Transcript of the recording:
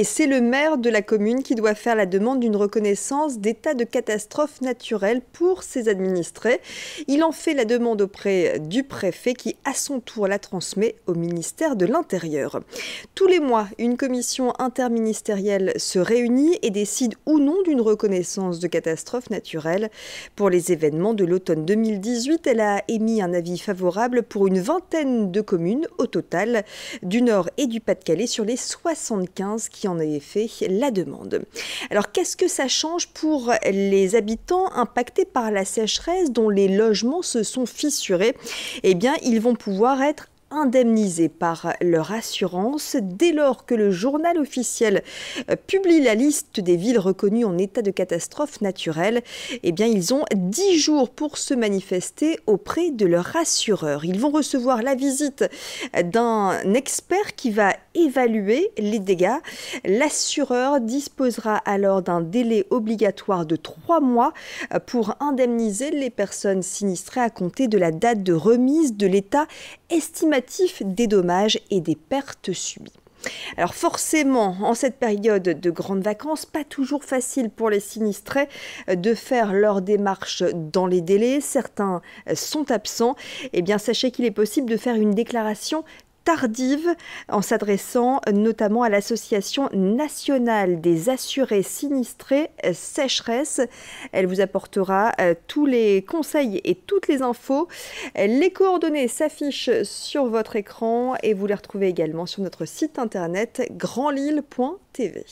Et c'est le maire de la commune qui doit faire la demande d'une reconnaissance d'état de catastrophe naturelle pour ses administrés. Il en fait la demande auprès du préfet qui, à son tour, la transmet au ministère de l'Intérieur. Tous les mois, une commission interministérielle se réunit et décide ou non d'une reconnaissance de catastrophe naturelle. Pour les événements de l'automne 2018, elle a émis un avis favorable pour une vingtaine de communes au total, du Nord et du Pas-de-Calais sur les 75 qui en fait la demande. Alors qu'est-ce que ça change pour les habitants impactés par la sécheresse dont les logements se sont fissurés Eh bien, ils vont pouvoir être indemnisés par leur assurance dès lors que le journal officiel euh, publie la liste des villes reconnues en état de catastrophe naturelle. Eh bien, ils ont 10 jours pour se manifester auprès de leur assureur. Ils vont recevoir la visite d'un expert qui va évaluer les dégâts. L'assureur disposera alors d'un délai obligatoire de 3 mois euh, pour indemniser les personnes sinistrées à compter de la date de remise de l'état estimatif des dommages et des pertes subies. Alors forcément, en cette période de grandes vacances, pas toujours facile pour les sinistrés euh, de faire leur démarche dans les délais. Certains euh, sont absents. Eh bien, sachez qu'il est possible de faire une déclaration en s'adressant notamment à l'Association nationale des assurés sinistrés euh, sécheresse. Elle vous apportera euh, tous les conseils et toutes les infos. Les coordonnées s'affichent sur votre écran et vous les retrouvez également sur notre site internet grandlille.tv.